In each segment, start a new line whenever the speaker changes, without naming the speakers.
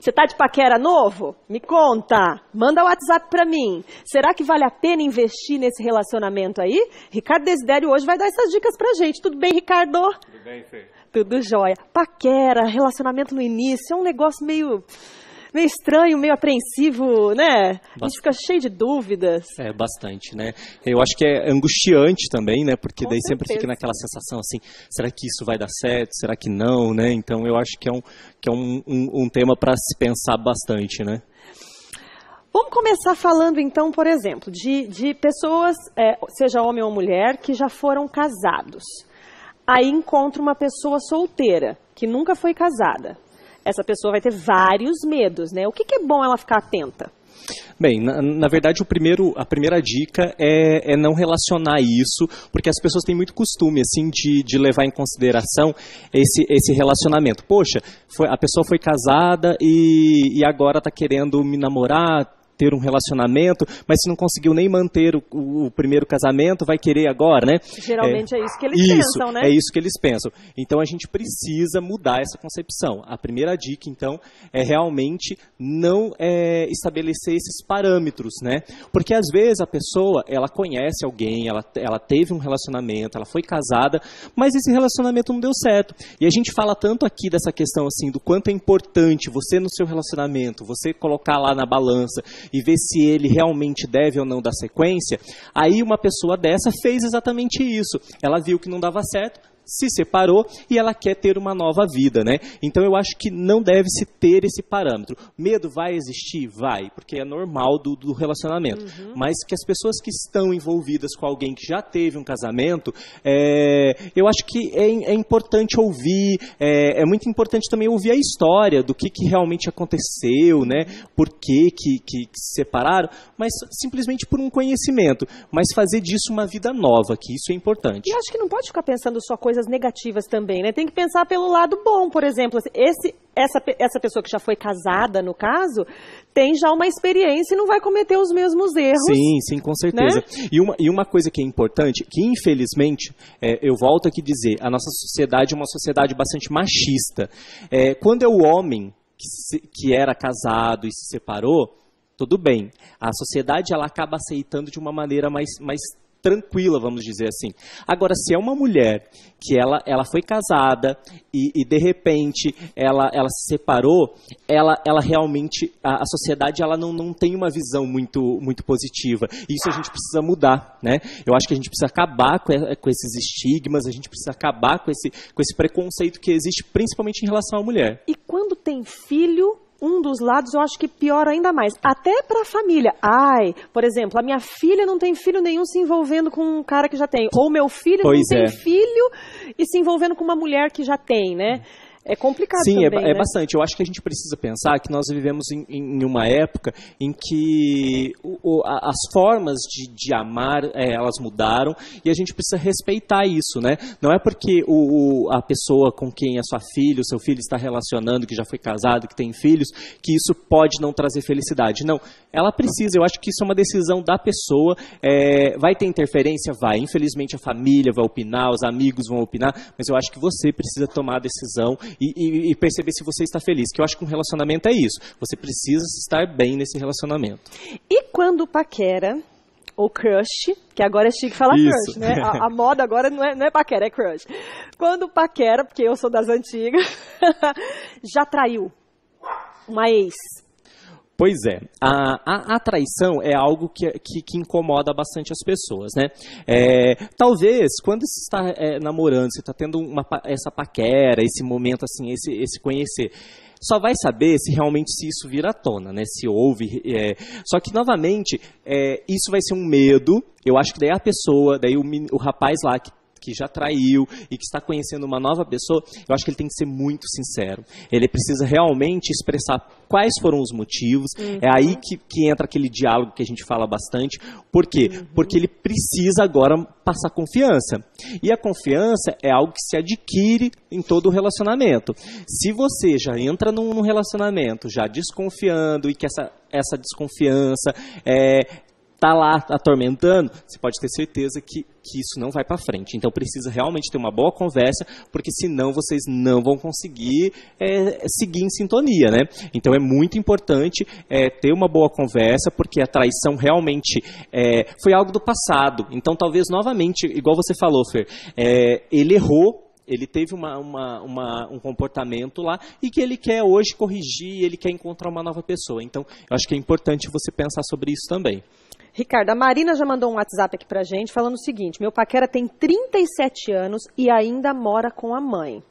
Você está de paquera novo? Me conta. Manda o WhatsApp para mim. Será que vale a pena investir nesse relacionamento aí? Ricardo Desidério hoje vai dar essas dicas para gente. Tudo bem, Ricardo? Tudo bem, Fê. Tudo jóia. Paquera, relacionamento no início, é um negócio meio meio estranho, meio apreensivo, né? Bastante. A gente fica cheio de dúvidas.
É, bastante, né? Eu acho que é angustiante também, né? Porque Com daí certeza. sempre fica naquela sensação assim, será que isso vai dar certo? Será que não, né? Então eu acho que é um, que é um, um, um tema para se pensar bastante, né?
Vamos começar falando, então, por exemplo, de, de pessoas, é, seja homem ou mulher, que já foram casados. Aí encontra uma pessoa solteira, que nunca foi casada essa pessoa vai ter vários medos, né? O que, que é bom ela ficar atenta?
Bem, na, na, verdade, o primeiro, a primeira dica é, é, não relacionar isso, porque as pessoas têm muito costume assim de, de levar em consideração esse, esse relacionamento. Poxa, foi, a pessoa foi casada e, e agora está querendo me namorar, ter um relacionamento, mas se não conseguiu nem manter o, o, o primeiro casamento, vai querer agora, né? Geralmente
é, é isso que eles isso, pensam, né? É isso
que eles pensam. Então a gente precisa mudar essa concepção. A primeira dica, então, é realmente não é, estabelecer esses parâmetros, né? Porque às vezes a pessoa, ela conhece alguém, ela, ela teve um relacionamento, ela foi casada, mas esse relacionamento não deu certo. E a gente fala tanto aqui dessa questão assim do quanto é importante você no seu relacionamento, você colocar lá na balança e ver se ele realmente deve ou não dar sequência, aí uma pessoa dessa fez exatamente isso. Ela viu que não dava certo, se separou e ela quer ter uma nova vida, né? Então eu acho que não deve se ter esse parâmetro. Medo vai existir, vai, porque é normal do, do relacionamento. Uhum. Mas que as pessoas que estão envolvidas com alguém que já teve um casamento, é, eu acho que é, é importante ouvir, é, é, muito importante também ouvir a história do que, que realmente aconteceu, né? Por que que, que, se separaram? Mas simplesmente por um conhecimento, mas fazer disso uma vida nova, que isso é importante.
E acho que não pode ficar pensando só coisa coisas negativas também, né? Tem que pensar pelo lado bom, por exemplo. Assim, esse, essa, essa pessoa que já foi casada, no caso, tem já uma experiência e não vai cometer os mesmos erros. Sim,
sim, com certeza. Né? E, uma, e uma coisa que é importante, que infelizmente, é, eu volto aqui dizer, a nossa sociedade é uma sociedade bastante machista. É, quando é o homem que, se, que era casado e se separou, tudo bem. A sociedade ela acaba aceitando de uma maneira mais, mais tranquila, vamos dizer assim. Agora, se é uma mulher que ela, ela foi casada e, e de repente ela, ela se separou, ela, ela realmente, a, a, sociedade ela não, não tem uma visão muito, muito positiva. Isso a gente precisa mudar. Né? Eu acho que a gente precisa acabar com, é, com esses estigmas, a gente precisa acabar com esse, com esse preconceito que existe, principalmente em relação à mulher.
E quando tem filho, um dos lados eu acho que piora ainda mais. Até para a família. Ai, por exemplo, a minha filha não tem filho nenhum se envolvendo com um cara que já tem. Ou meu filho pois não é. tem filho e se envolvendo com uma mulher que já tem, né? Hum. É complicado Sim, é também, é, né? é, bastante.
Eu acho que a gente precisa pensar que nós vivemos em, em uma época em que o, o, a, as formas de, de amar, é, elas mudaram e a gente precisa respeitar isso, né? Não é porque o, a pessoa com quem a sua filha, o seu filho está relacionando, que já foi casado, que tem filhos, que isso pode não trazer felicidade. Não, ela precisa. Eu acho que isso é uma decisão da pessoa. É, vai ter interferência? Vai. Infelizmente a família vai opinar, os amigos vão opinar, mas eu acho que você precisa tomar a decisão e, e, e perceber se você está feliz. Que eu acho que um relacionamento é isso. Você precisa estar bem nesse relacionamento.
E quando paquera, ou crush, que agora é chique falar Isso. crush, né? A, a, moda agora não é, não é paquera, é crush. Quando paquera, porque eu sou das antigas, já traiu uma ex.
Pois é. A, a, a traição é algo que, que, que, incomoda bastante as pessoas, né? É, talvez, quando você está é, namorando, você está tendo uma, essa paquera, esse momento, assim, esse, esse conhecer só vai saber se realmente se isso vira à tona, né? Se houve. É... Só que, novamente, é... isso vai ser um medo. Eu acho que daí a pessoa, daí o, o rapaz lá que que já traiu e que está conhecendo uma nova pessoa, eu acho que ele tem que ser muito sincero. Ele precisa realmente expressar quais foram os motivos. É uhum. É aí que, que entra aquele diálogo que a gente fala bastante. Por quê? Uhum. Porque ele precisa agora passar confiança. E a confiança é algo que se adquire em todo o relacionamento. Se você já entra num, num relacionamento já desconfiando e que essa essa desconfiança é, está lá atormentando, você pode ter certeza que, que isso não vai para frente. Então precisa realmente ter uma boa conversa, porque senão vocês não vão conseguir é, seguir em sintonia, né? Então é muito importante é, ter uma boa conversa, porque a traição realmente é, foi algo do passado. Então talvez novamente, igual você falou, Fer, é, ele errou ele teve uma, uma, uma, um comportamento lá e que ele quer hoje corrigir, ele quer encontrar uma nova pessoa. Então, eu acho que é importante você pensar sobre isso também. Ricardo, a
Marina já mandou um WhatsApp aqui pra gente falando o seguinte: meu paquera tem 37 anos e ainda mora com a mãe.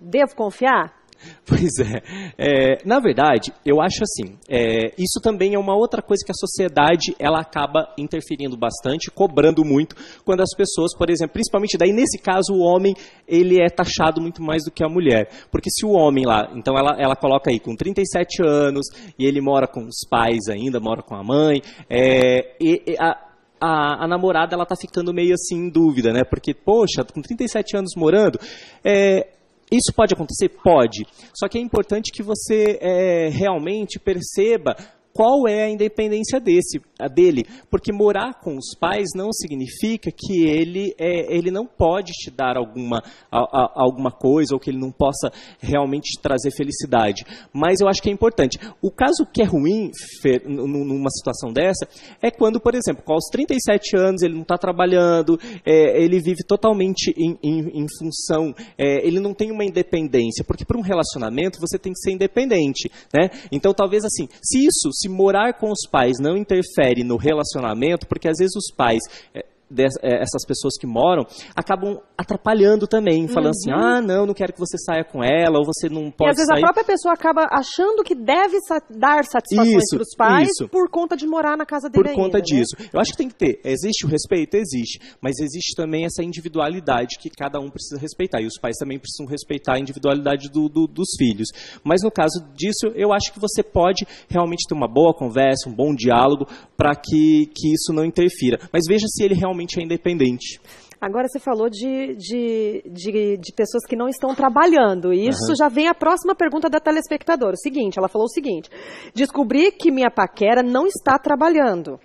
Devo confiar?
Pois é. é. Na verdade, eu acho assim, é, isso também é uma outra coisa que a sociedade ela acaba interferindo bastante, cobrando muito, quando as pessoas, por exemplo, principalmente daí nesse caso o homem, ele é taxado muito mais do que a mulher. Porque se o homem lá, então ela, ela coloca aí com 37 anos, e ele mora com os pais ainda, mora com a mãe, é, e, e a, a, a, namorada ela está ficando meio assim em dúvida, né? Porque, poxa, com 37 anos morando, é, isso pode acontecer? Pode. Só que é importante que você é, realmente perceba qual é a independência desse, dele. Porque morar com os pais não significa que ele, é, ele não pode te dar alguma, a, a, alguma coisa ou que ele não possa realmente te trazer felicidade. Mas eu acho que é importante. O caso que é ruim fer, numa situação dessa é quando, por exemplo, aos 37 anos ele não está trabalhando, é, ele vive totalmente em, em, em função, é, ele não tem uma independência. Porque para um relacionamento você tem que ser independente. Né? Então, talvez assim, se isso se morar com os pais não interfere no relacionamento, porque às vezes os pais é, dessas é, pessoas que moram acabam atrapalhando também, falando assim, uhum. assim: ah, não, não quero que você saia com ela, ou você não pode. E às vezes a própria
pessoa acaba achando que deve dar satisfações para os pais isso. por conta de morar na casa dele. Por conta né? disso.
Eu acho que tem que ter. Existe o respeito? Existe. Mas existe também essa individualidade que cada um precisa respeitar. E os pais também precisam respeitar a individualidade do, do, dos filhos. Mas no caso disso, eu acho que você pode realmente ter uma boa conversa, um bom diálogo, para que, que isso não interfira. Mas veja se ele realmente totalmente independente.
Agora você falou de, de, de, de pessoas que não estão trabalhando. E isso uhum. já vem a próxima pergunta da telespectadora. O seguinte, ela falou o seguinte: descobri que minha paquera não está trabalhando.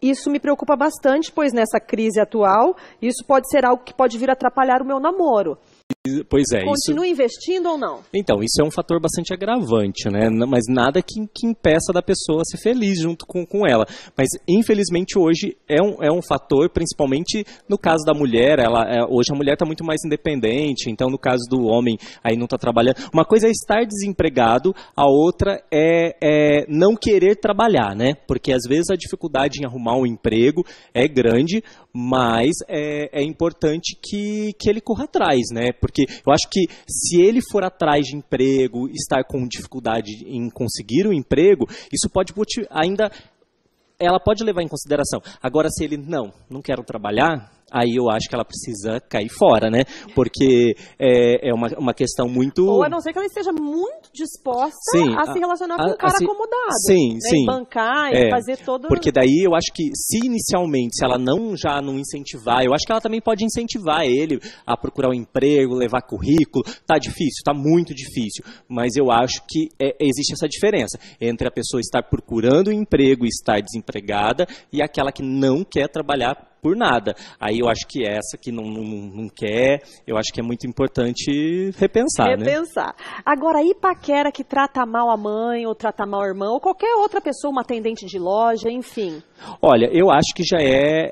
Isso me preocupa bastante, pois nessa crise atual, isso pode ser algo que pode vir atrapalhar o meu namoro.
Pois é. Continua
isso... investindo ou não?
Então, isso é um fator bastante agravante, né? Mas nada que, que impeça da pessoa ser feliz junto com, com ela. Mas, infelizmente, hoje é um, é um fator, principalmente no caso da mulher. Ela, é, hoje a mulher está muito mais independente, então, no caso do homem, aí não está trabalhando. Uma coisa é estar desempregado, a outra é, é não querer trabalhar, né? Porque, às vezes, a dificuldade em arrumar um emprego é grande, mas é, é importante que, que ele corra atrás, né? Porque eu acho que se ele for atrás de emprego, estar com dificuldade em conseguir o um emprego, isso pode ainda ela pode levar em consideração. Agora, se ele não, não quero trabalhar, aí eu acho que ela precisa cair fora, né? Porque é, é uma, uma questão muito. Ou a não
ser que ela esteja muito disposta sim, a, a, se relacionar a, com um cara se... acomodado. Sim, né? sim. E bancar é, e fazer todo. Porque
daí eu acho que se inicialmente, se ela não já não incentivar, eu acho que ela também pode incentivar ele a procurar um emprego, levar currículo. Tá difícil, tá muito difícil. Mas eu acho que é, existe essa diferença entre a pessoa estar procurando um emprego e estar desempregada e aquela que não quer trabalhar por nada. Aí eu acho que essa que não, não, não quer, eu acho que é muito importante repensar. Né? Repensar.
Né? Agora, e paquera que trata mal a mãe, ou trata mal o irmão, ou qualquer outra pessoa, uma atendente de loja, enfim.
Olha, eu acho que já é,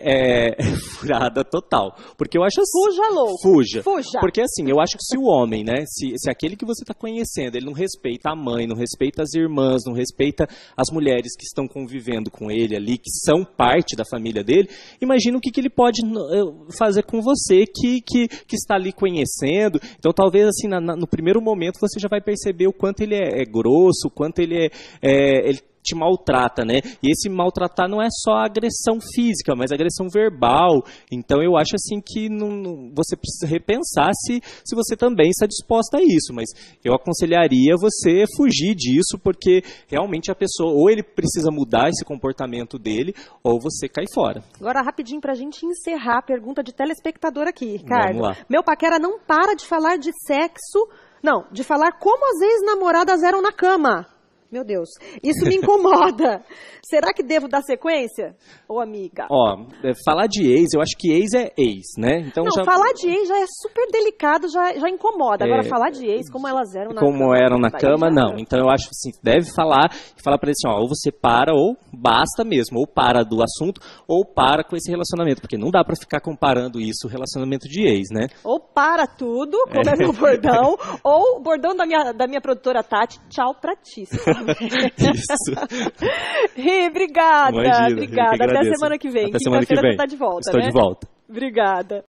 é furada total. Porque eu acho assim. Fuja louco. Fuja. Fuja. Porque assim, eu acho que se o homem, né? Se, se aquele que você está conhecendo, ele não respeita a mãe, não respeita as irmãs, não respeita as mulheres que estão convivendo com ele ali, que são parte da família dele, imagino que, que ele pode eh, fazer com você que, que, que está ali conhecendo. Então, talvez assim, na, na, no primeiro momento você já vai perceber o quanto ele é, é grosso, o quanto ele é, é ele te maltrata, né? E esse maltratar não é só agressão física, mas agressão verbal. Então eu acho assim que não, não, você precisa repensar se, se você também está disposta a isso. Mas eu aconselharia você fugir disso, porque realmente a pessoa, ou ele precisa mudar esse comportamento dele, ou você cai fora.
Agora, rapidinho, para a gente encerrar a pergunta de telespectador aqui, Ricardo. Meu paquera não para de falar de sexo. Não, de falar como as ex-namoradas eram na cama. Meu Deus, isso me incomoda. Será que devo dar sequência? Ô, amiga. Ó,
é, falar de ex, eu acho que ex é ex, né? Então, Não, já... falar
de ex já é super delicado, já, já incomoda. É... Agora, falar de ex, como elas eram na como cama. Como eram na cama, já...
não. Então, eu acho assim, deve falar e falar pra ele assim, ó, ou você para ou basta mesmo, ou para do assunto, ou para com esse relacionamento, porque não dá para ficar comparando isso, relacionamento de ex, né?
Ou para tudo, como é, é meu bordão, ou o bordão da minha, da minha produtora Tati, tchau pra ti. Isso. Ri, obrigada. Imagina, obrigada. Até semana que vem. Até semana que vem. Tá de volta, Estou né? de volta. Obrigada.